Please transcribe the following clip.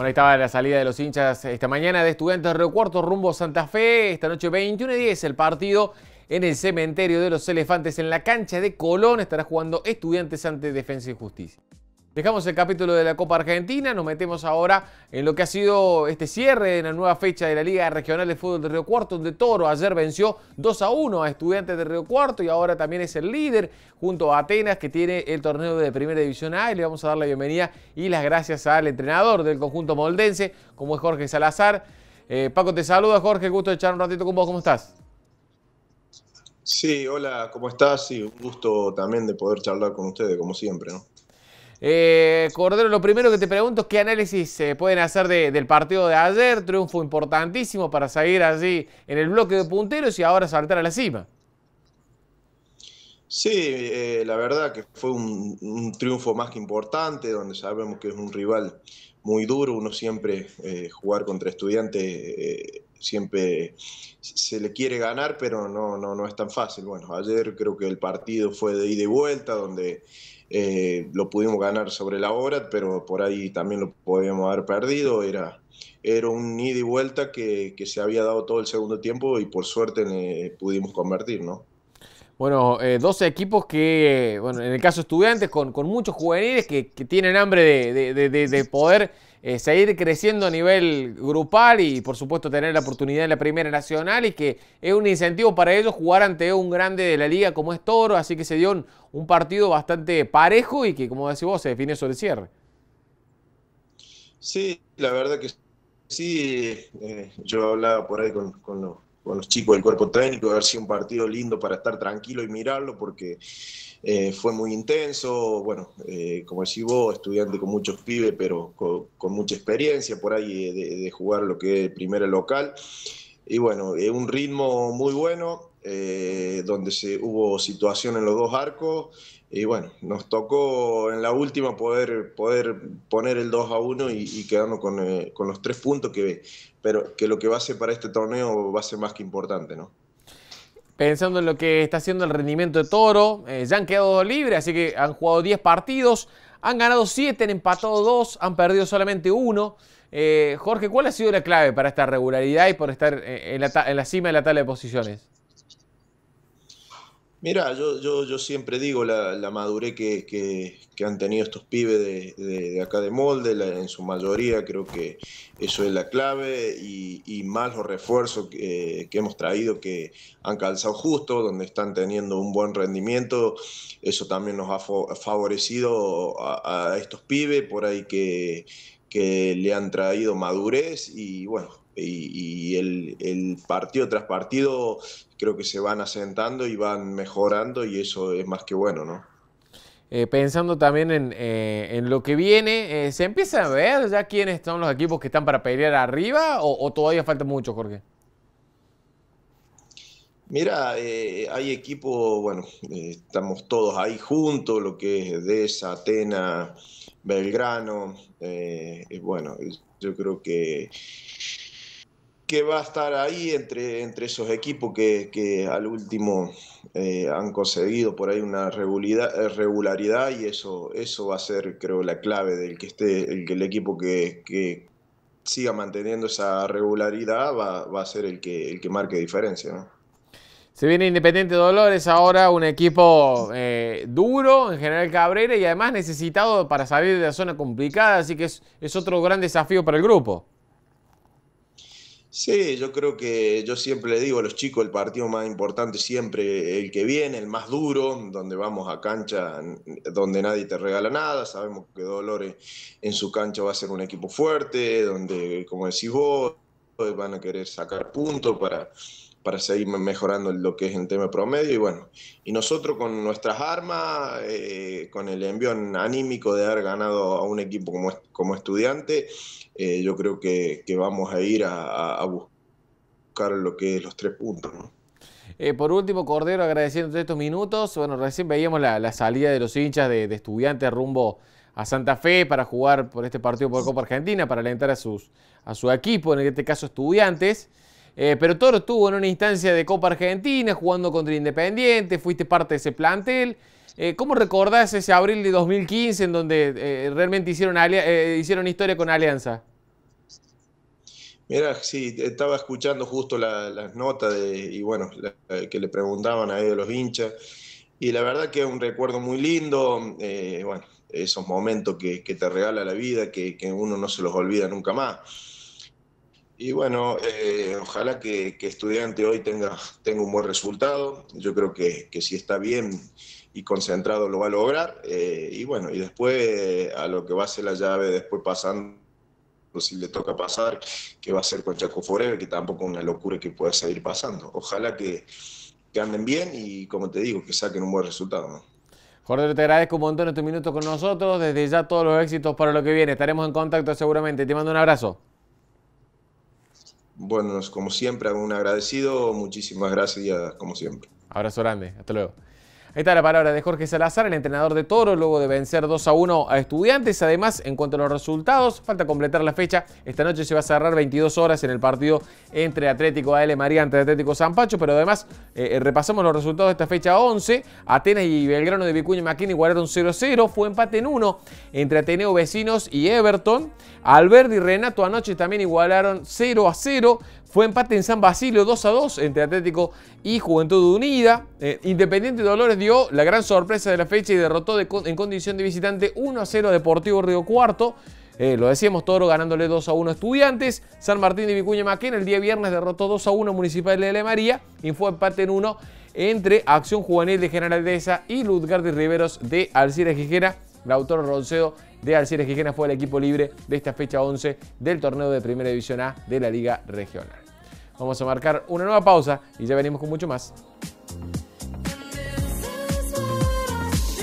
Bueno, ahí estaba la salida de los hinchas esta mañana de Estudiantes Río Cuarto rumbo Santa Fe. Esta noche 21 y 10 el partido en el cementerio de los elefantes en la cancha de Colón. Estará jugando Estudiantes ante Defensa y Justicia. Dejamos el capítulo de la Copa Argentina, nos metemos ahora en lo que ha sido este cierre en la nueva fecha de la Liga Regional de Fútbol de Río Cuarto, donde Toro ayer venció 2 a 1 a Estudiantes de Río Cuarto y ahora también es el líder junto a Atenas que tiene el torneo de Primera División A y le vamos a dar la bienvenida y las gracias al entrenador del conjunto moldense, como es Jorge Salazar. Eh, Paco, te saluda Jorge, gusto de echar un ratito con vos, ¿cómo estás? Sí, hola, ¿cómo estás? Sí, un gusto también de poder charlar con ustedes, como siempre, ¿no? Eh, Cordero, lo primero que te pregunto es qué análisis se pueden hacer del partido de ayer, triunfo importantísimo para salir allí en el bloque de punteros y ahora saltar a la cima. Sí, eh, la verdad que fue un, un, triunfo más que importante, donde sabemos que es un rival muy duro, uno siempre eh, jugar contra estudiantes siempre se le quiere ganar, pero no, no, no es tan fácil. Bueno, ayer creo que el partido fue de ida y vuelta, donde eh, lo pudimos ganar sobre la hora, pero por ahí también lo podíamos haber perdido. Era, era un ida y vuelta que, se había dado todo el segundo tiempo y por suerte pudimos convertir, ¿no? bueno, eh, 12 equipos que, bueno, en el caso estudiantes, con, muchos juveniles que, tienen hambre de, poder eh, seguir creciendo a nivel grupal y por supuesto tener la oportunidad en la Primera Nacional y que es un incentivo para ellos jugar ante un grande de la liga como es Toro, así que se dio un, partido bastante parejo y que, como decís vos, se define sobre el cierre. Sí, la verdad que sí, eh, yo hablaba por ahí con los con los chicos del cuerpo técnico, haber sido un partido lindo para estar tranquilo y mirarlo, porque eh, fue muy intenso, bueno, eh, como decís vos, estudiante con muchos pibes, pero con, mucha experiencia por ahí de, de, jugar lo que es primera local. Y bueno, eh, un ritmo muy bueno, eh, donde se, hubo situación en los dos arcos. Y bueno, nos tocó en la última poder, poder poner el 2 a 1 y, quedarnos eh, con, los tres puntos que, ve. pero, que lo que va a ser para este torneo va a ser más que importante, ¿no? Pensando en lo que está haciendo el rendimiento de Toro, ya han quedado libres, así que han jugado 10 partidos, han ganado 7, han empatado 2, han perdido solamente 1. Eh, Jorge, ¿cuál ha sido la clave para esta regularidad y por estar eh, en la, cima de la tabla de posiciones? Mira, yo, yo, siempre digo la, madurez que, han tenido estos pibes de, acá de Molde, en su mayoría creo que eso es la clave y, más los refuerzos que, hemos traído que han calzado justo, donde están teniendo un buen rendimiento, eso también nos ha favorecido a estos pibes, por ahí que, que le han traído madurez y bueno, y, el, partido tras partido creo que se van asentando y van mejorando y eso es más que bueno, ¿no? Eh, pensando también eh, en, lo que viene, eh, ¿se empieza a ver ya quiénes son los equipos que están para pelear arriba o todavía falta mucho, Jorge? Mira, eh, hay equipo, bueno, eh, estamos todos ahí juntos, lo que es Dez, Atena, Belgrano, eh, bueno, yo creo que va a estar ahí entre, esos equipos que, al último han conseguido por ahí una regularidad, y eso, eso va a ser, creo, la clave del que esté, el, el equipo que, que siga manteniendo esa regularidad va, va a ser el que, el que marque diferencia, ¿no? Se viene Independiente Dolores ahora, un equipo eh, duro en General Cabrera y además necesitado para salir de la zona complicada, así que es, es, otro gran desafío para el grupo. Sí, yo creo que yo siempre le digo a los chicos, el partido más importante siempre, el que viene, el más duro, donde vamos a cancha, donde nadie te regala nada, sabemos que Dolores en su cancha va a ser un equipo fuerte, donde, como decís vos, van a querer sacar puntos para para seguir mejorando lo que es el tema promedio. Y bueno, y nosotros con nuestras armas, eh, con el envío anímico de haber ganado a un equipo como, como estudiante, eh, yo creo que, vamos a ir a, buscar lo que es los tres puntos. Eh, por último, Cordero, agradeciéndote estos minutos. Bueno, recién veíamos la, salida de los hinchas de, estudiantes rumbo a Santa Fe para jugar por este partido por Copa Argentina, para alentar a, sus, a su equipo, en este caso estudiantes. Eh, pero Toro estuvo en una instancia de Copa Argentina jugando contra Independiente, fuiste parte de ese plantel. Eh, ¿Cómo recordás ese abril de 2015 en donde eh, realmente hicieron, hicieron historia con Alianza? Mira, sí, estaba escuchando justo las notas y bueno, que le preguntaban a ellos los hinchas. Y la verdad que es un recuerdo muy lindo, bueno, esos momentos que, te regala la vida, que uno no se los olvida nunca más. Y bueno, eh, ojalá que, estudiante hoy tenga, tenga un buen resultado. Yo creo que, si está bien y concentrado lo va a lograr. Eh, y bueno, y después a lo que va a ser la llave, después pasando, si le toca pasar, que va a ser con Chaco Forever, que tampoco es una locura que pueda seguir pasando. Ojalá que, anden bien y, como te digo, que saquen un buen resultado. Jorge, te agradezco un montón este minuto con nosotros. Desde ya todos los éxitos para lo que viene. Estaremos en contacto seguramente. Te mando un abrazo. Bueno, como siempre, un agradecido. Muchísimas gracias, como siempre. Abrazo grande. Hasta luego. Está la palabra de Jorge Salazar, el entrenador de Toro, luego de vencer 2 a 1 a Estudiantes. Además, en cuanto a los resultados, falta completar la fecha. Esta noche se va a cerrar 22 horas en el partido entre Atlético AL María ante Atlético San Pacho Pero además, eh, eh, repasamos los resultados de esta fecha 11. Atenas y Belgrano de Vicuña Maquini igualaron 0-0. Fue empate en 1 entre Ateneo Vecinos y Everton. Alberdi y Renato anoche también igualaron 0-0. a Fue empate en San Basilio 2 a 2 entre Atlético y Juventud Unida. Eh, Independiente Dolores dio la gran sorpresa de la fecha y derrotó en condición de visitante 1 a 0 Deportivo Río Cuarto. Eh, lo decíamos, Toro ganándole 2 a 1 Estudiantes. San Martín de Vicuña maquén el día viernes derrotó 2 a 1 Municipal de La María y fue empate en 1 entre Acción Juvenil de General Aldeesa y Ludgardi Riveros de Alcira La autor Roncedo de Alcira Quijera, fue el equipo libre de esta fecha 11 del torneo de Primera División A de la Liga Regional. Vamos a marcar una nueva pausa y ya venimos con mucho más.